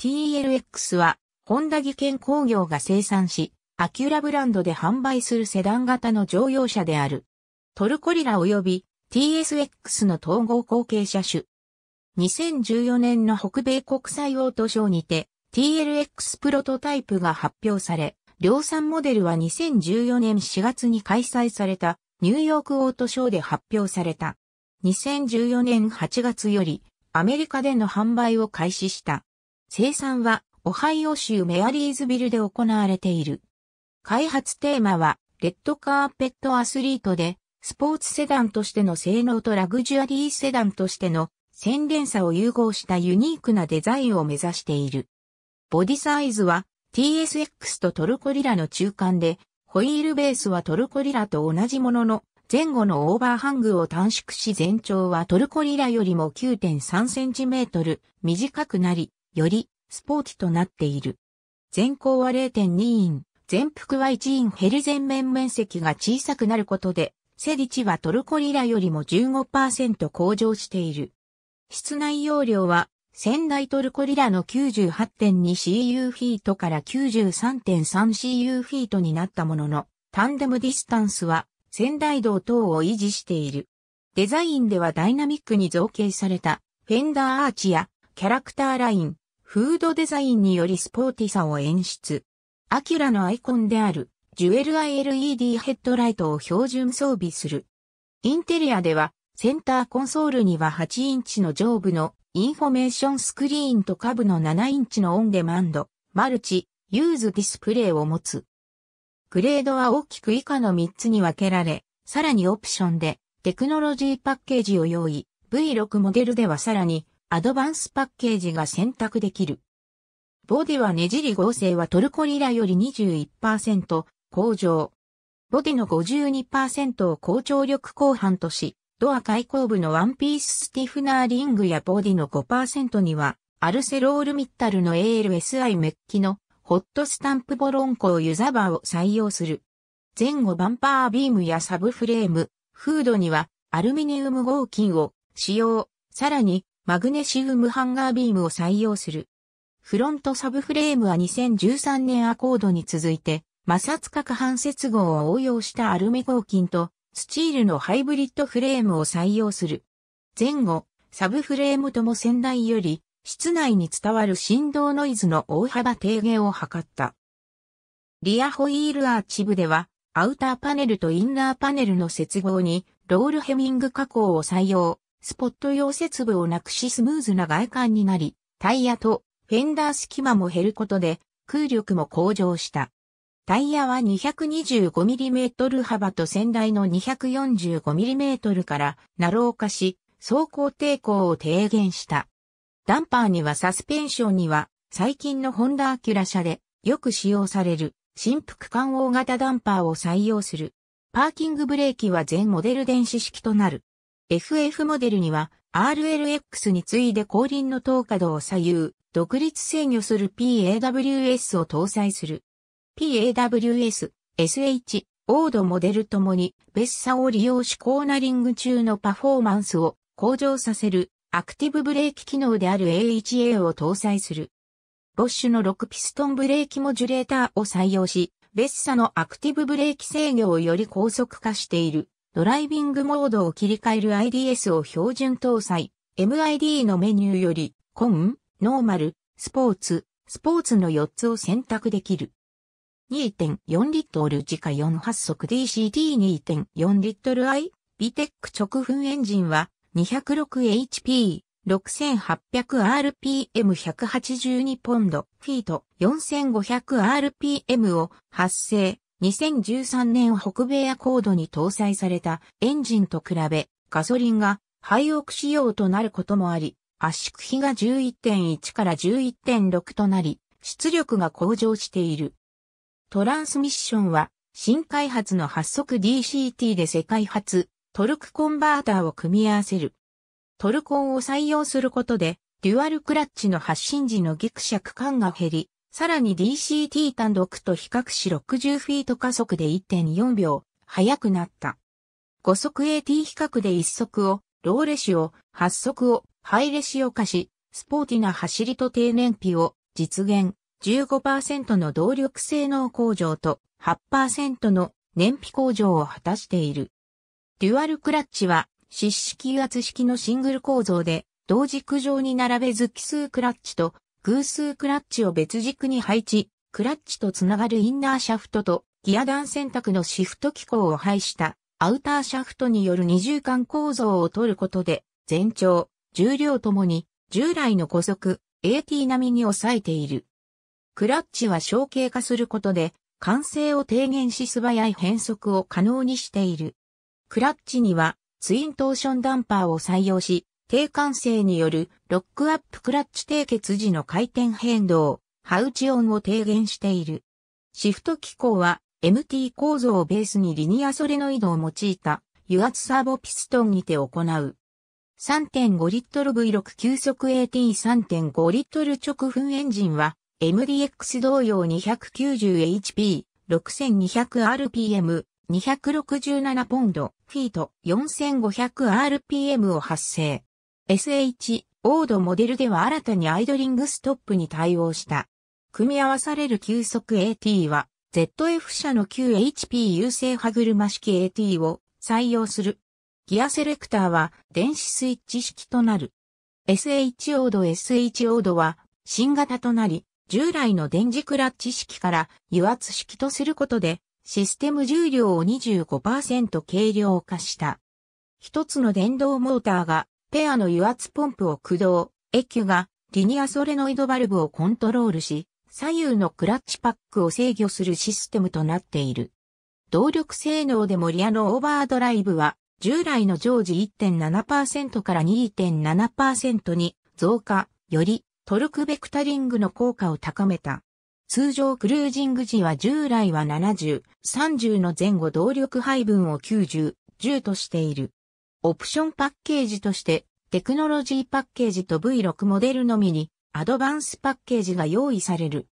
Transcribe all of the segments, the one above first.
TLX は、ホンダ技研工業が生産し、アキュラブランドで販売するセダン型の乗用車である。トルコリラ及び TSX の統合後継車種。2014年の北米国際オートショーにて TLX プロトタイプが発表され、量産モデルは2014年4月に開催されたニューヨークオートショーで発表された。2014年8月よりアメリカでの販売を開始した。生産はオハイオ州メアリーズビルで行われている。開発テーマはレッドカーペットアスリートでスポーツセダンとしての性能とラグジュアリーセダンとしての洗練さを融合したユニークなデザインを目指している。ボディサイズは TSX とトルコリラの中間で、ホイールベースはトルコリラと同じものの前後のオーバーハングを短縮し全長はトルコリラよりも9.3センチメートル短くなり、よりスポーティとなっている。全高は0.2イン、全幅は1インヘル全面面積が小さくなることで、セリチはトルコリラよりも15%向上している。室内容量は、仙台トルコリラの 98.2cu フィートから 93.3cu フィートになったものの、タンデムディスタンスは仙台道等を維持している。デザインではダイナミックに造形されたフェンダーアーチやキャラクターライン、フードデザインによりスポーティさを演出。アキュラのアイコンである、ジュエル ILED ヘッドライトを標準装備する。インテリアでは、センターコンソールには8インチの上部のインフォメーションスクリーンと下部の7インチのオンデマンド、マルチ、ユーズディスプレイを持つ。グレードは大きく以下の3つに分けられ、さらにオプションでテクノロジーパッケージを用意。V6 モデルではさらにアドバンスパッケージが選択できる。ボディはねじり合成はトルコリラより21%向上。ボディの52%を高張力後半とし、ドア開口部のワンピーススティフナーリングやボディの5%には、アルセロールミッタルの ALSI メッキのホットスタンプボロンコーユザバーを採用する。前後バンパービームやサブフレーム、フードにはアルミニウム合金を使用。さらにマグネシウムハンガービームを採用する。フロントサブフレームは2013年アコードに続いて、摩擦角半接合を応用したアルミ合金と、スチールのハイブリッドフレームを採用する。前後、サブフレームとも先代より、室内に伝わる振動ノイズの大幅低減を図った。リアホイールアーチ部では、アウターパネルとインナーパネルの接合に、ロールヘミング加工を採用。スポット溶接部をなくしスムーズな外観になり、タイヤとフェンダー隙間も減ることで空力も向上した。タイヤは 225mm 幅と先代の 245mm からナロー化し、走行抵抗を低減した。ダンパーにはサスペンションには最近のホンダアキュラ車でよく使用される新幅間大型ダンパーを採用する。パーキングブレーキは全モデル電子式となる。FF モデルには RLX に次いで後輪の透過度を左右、独立制御する PAWS を搭載する。PAWS、SH、オードモデルともに、ベッサを利用しコーナリング中のパフォーマンスを向上させるアクティブブレーキ機能である AHA を搭載する。ボッシュの6ピストンブレーキモジュレーターを採用し、ベッサのアクティブブレーキ制御をより高速化している。ドライビングモードを切り替える IDS を標準搭載、MID のメニューより、コン、ノーマル、スポーツ、スポーツの4つを選択できる。2.4リットル自家4発速 DCT2.4 リットル I、ビテック直噴エンジンは 206HP、6800rpm182 ポンド、フィート 4500rpm を発生、2013年北米アコードに搭載されたエンジンと比べ、ガソリンが廃屋仕様となることもあり、圧縮比が11.1から11.6となり、出力が向上している。トランスミッションは、新開発の発足 DCT で世界初、トルクコンバーターを組み合わせる。トルコンを採用することで、デュアルクラッチの発進時のギクシャク感が減り、さらに DCT 単独と比較し60フィート加速で1.4秒、速くなった。5速 AT 比較で1速を、ローレシオ、8速を、ハイレシオ化し、スポーティな走りと低燃費を実現、15%の動力性能向上と8%の燃費向上を果たしている。デュアルクラッチは、湿式油圧式のシングル構造で、同軸上に並べず奇数クラッチと偶数クラッチを別軸に配置、クラッチとつながるインナーシャフトとギア段選択のシフト機構を配したアウターシャフトによる二重間構造を取ることで全長、重量ともに従来の5速 AT 並みに抑えている。クラッチは小径化することで完成を低減し素早い変速を可能にしている。クラッチにはツイントーションダンパーを採用し、低感性によるロックアップクラッチ低血時の回転変動、ハウチ音を低減している。シフト機構は MT 構造をベースにリニアソレノイドを用いた油圧サーボピストンにて行う。3.5リットル V6 急速 AT3.5 リットル直噴エンジンは MDX 同様 290HP、6200rpm、267ポンド、フィート、4500rpm を発生。SH、オードモデルでは新たにアイドリングストップに対応した。組み合わされる急速 AT は、ZF 社の旧 h p 優勢歯車式 AT を採用する。ギアセレクターは電子スイッチ式となる。SH オード SH オードは新型となり、従来の電磁クラッチ式から油圧式とすることで、システム重量を25%軽量化した。一つの電動モーターがペアの油圧ポンプを駆動、エキュがリニアソレノイドバルブをコントロールし、左右のクラッチパックを制御するシステムとなっている。動力性能でもリアのオーバードライブは、従来の常時1.7%から2.7%に増加、よりトルクベクタリングの効果を高めた。通常クルージング時は従来は70、30の前後動力配分を90、10としている。オプションパッケージとして、テクノロジーパッケージと V6 モデルのみに、アドバンスパッケージが用意される。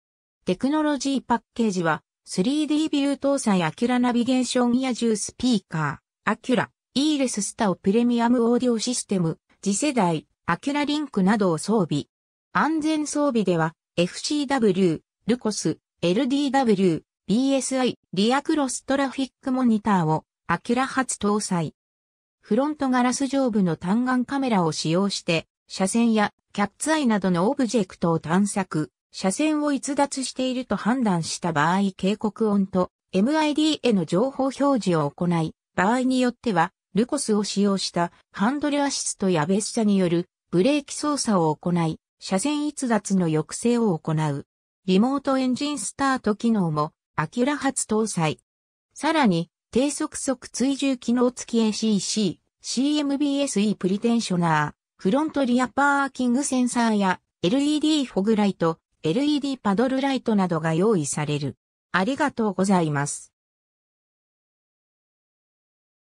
テクノロジーパッケージは、3D ビュー搭載アキュラナビゲーションヤジュースピーカー、アキュラ、イーレススタオプレミアムオーディオシステム、次世代、アキュラリンクなどを装備。安全装備では、FCW、ルコス、LDW、BSI、リアクロストラフィックモニターを、アキュラ初搭載。フロントガラス上部の単眼カメラを使用して、車線やキャッツアイなどのオブジェクトを探索、車線を逸脱していると判断した場合警告音と MID への情報表示を行い、場合によっては、ルコスを使用したハンドルアシストや別車によるブレーキ操作を行い、車線逸脱の抑制を行う。リモートエンジンスタート機能も、アキュラ発搭載。さらに、低速速追従機能付き ACC、CMBSE プリテンショナー、フロントリアパーキングセンサーや LED フォグライト、LED パドルライトなどが用意される。ありがとうございます。